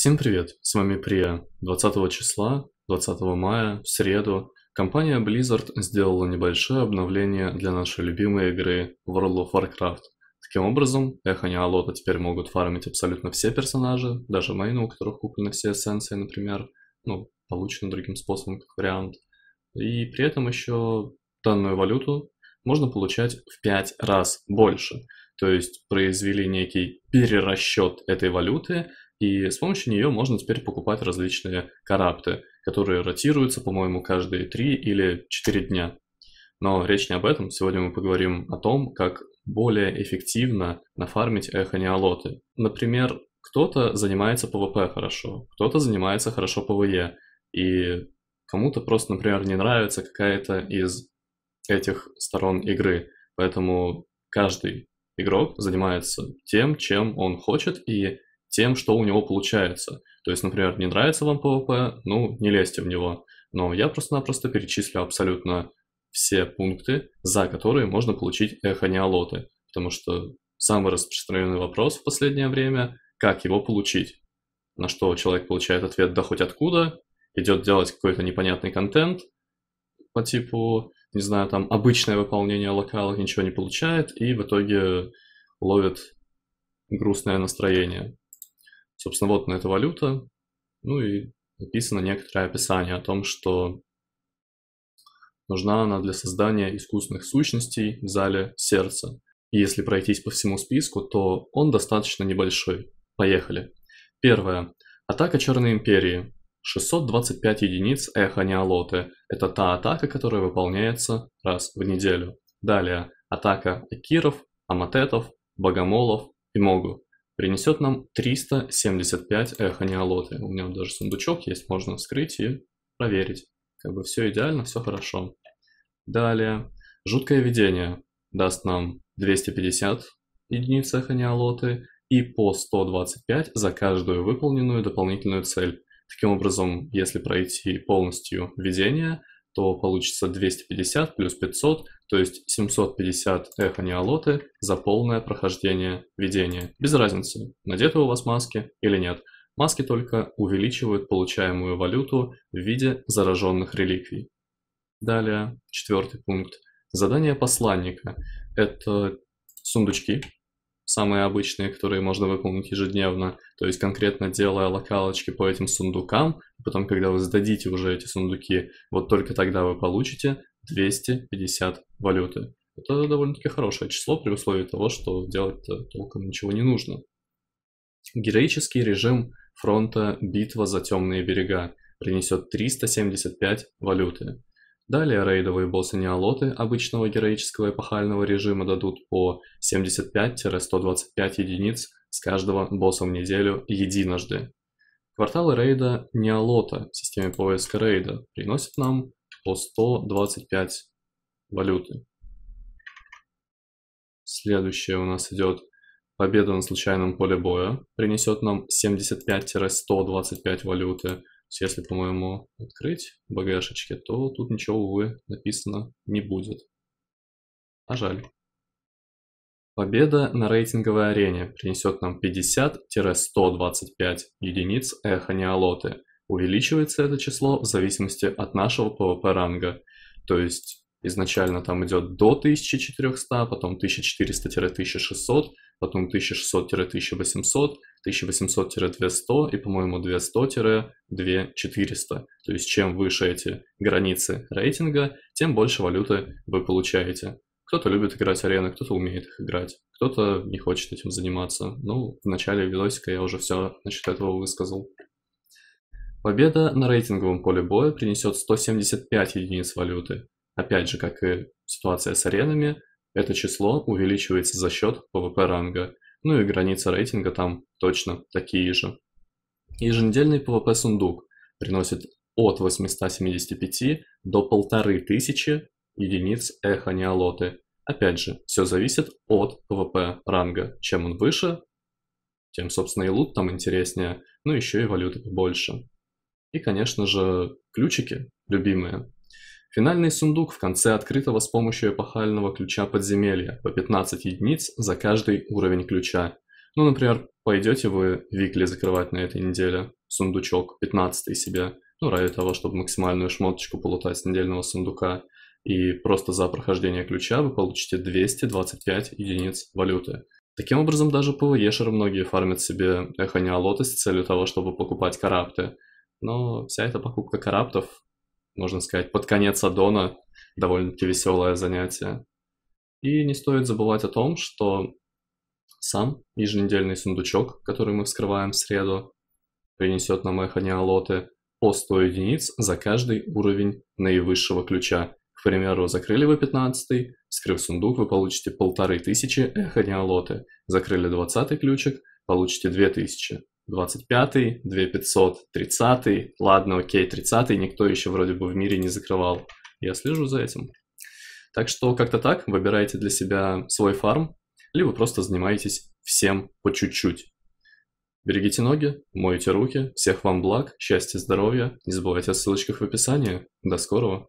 Всем привет, с вами Прия. 20 числа, 20 мая, в среду, компания Blizzard сделала небольшое обновление для нашей любимой игры World of Warcraft. Таким образом, Эхо Неолота теперь могут фармить абсолютно все персонажи, даже мейны, у которых куплены все эссенции, например, ну, получены другим способом, как вариант. И при этом еще данную валюту можно получать в 5 раз больше. То есть произвели некий перерасчет этой валюты, и с помощью нее можно теперь покупать различные карапты, которые ротируются, по-моему, каждые 3 или 4 дня. Но речь не об этом, сегодня мы поговорим о том, как более эффективно нафармить эхонеолоты. Например, кто-то занимается PvP хорошо, кто-то занимается хорошо PvE, и кому-то просто, например, не нравится какая-то из этих сторон игры. Поэтому каждый игрок занимается тем, чем он хочет, и тем, что у него получается. То есть, например, не нравится вам PvP, ну, не лезьте в него. Но я просто-напросто перечислю абсолютно все пункты, за которые можно получить эхо-неолоты, потому что самый распространенный вопрос в последнее время – как его получить? На что человек получает ответ «да хоть откуда», идет делать какой-то непонятный контент по типу, не знаю, там, обычное выполнение локала ничего не получает, и в итоге ловит грустное настроение. Собственно, вот на эта валюта. Ну и написано некоторое описание о том, что нужна она для создания искусственных сущностей в зале сердца. И если пройтись по всему списку, то он достаточно небольшой. Поехали. Первое. Атака Черной Империи. 625 единиц эхо Неолоты. Это та атака, которая выполняется раз в неделю. Далее. Атака акиров Аматетов, Богомолов и Могу принесет нам 375 эхонеолоты. У меня даже сундучок есть, можно вскрыть и проверить. Как бы все идеально, все хорошо. Далее, жуткое видение даст нам 250 единиц эхонеолоты и по 125 за каждую выполненную дополнительную цель. Таким образом, если пройти полностью видение – то получится 250 плюс 500, то есть 750 эхо неолоты за полное прохождение видения. Без разницы, надеты у вас маски или нет. Маски только увеличивают получаемую валюту в виде зараженных реликвий. Далее, четвертый пункт. Задание посланника – это сундучки, самые обычные, которые можно выполнить ежедневно, то есть конкретно делая локалочки по этим сундукам, потом, когда вы сдадите уже эти сундуки, вот только тогда вы получите 250 валюты. Это довольно-таки хорошее число при условии того, что делать -то толком ничего не нужно. Героический режим фронта «Битва за темные берега» принесет 375 валюты. Далее рейдовые боссы неолоты обычного героического эпохального режима дадут по 75-125 единиц с каждого босса в неделю единожды. Кварталы рейда неолота в системе поиска рейда приносят нам по 125 валюты. Следующее у нас идет победа на случайном поле боя, принесет нам 75-125 валюты. Если, по-моему, открыть багажечки, то тут ничего, увы, написано не будет. А жаль. Победа на рейтинговой арене принесет нам 50-125 единиц эхо-неолоты. Увеличивается это число в зависимости от нашего PvP ранга. То есть изначально там идет до 1400, потом 1400-1600, потом 1600-1800, 1800-2100 и, по-моему, 200 2400 То есть чем выше эти границы рейтинга, тем больше валюты вы получаете. Кто-то любит играть арены, кто-то умеет их играть, кто-то не хочет этим заниматься. Ну, в начале видосика я уже все насчет этого высказал. Победа на рейтинговом поле боя принесет 175 единиц валюты. Опять же, как и ситуация с аренами, это число увеличивается за счет PvP ранга, ну и границы рейтинга там точно такие же. Еженедельный PvP сундук приносит от 875 до 1500 единиц эхо неолоты. Опять же, все зависит от PvP ранга. Чем он выше, тем, собственно, и лут там интереснее, ну еще и валюты побольше. И, конечно же, ключики любимые. Финальный сундук в конце открытого с помощью эпохального ключа подземелья, по 15 единиц за каждый уровень ключа. Ну, например, пойдете вы Викли закрывать на этой неделе сундучок 15 себе, ну, ради того, чтобы максимальную шмоточку полутать с недельного сундука, и просто за прохождение ключа вы получите 225 единиц валюты. Таким образом, даже ПВЕшеры многие фармят себе эхо неолота с целью того, чтобы покупать карапты. Но вся эта покупка караптов можно сказать, под конец аддона, довольно-таки веселое занятие. И не стоит забывать о том, что сам еженедельный сундучок, который мы вскрываем в среду, принесет нам эхо неолоты по 100 единиц за каждый уровень наивысшего ключа. К примеру, закрыли вы 15 вскрыв сундук, вы получите 1500 эхо неолоты. Закрыли 20 ключик, получите 2000. 25, 2500, 30. Ладно, окей, 30 никто еще вроде бы в мире не закрывал. Я слежу за этим. Так что как-то так выбирайте для себя свой фарм, либо просто занимайтесь всем по чуть-чуть. Берегите ноги, мойте руки, всех вам благ, счастья, здоровья. Не забывайте о ссылочках в описании. До скорого!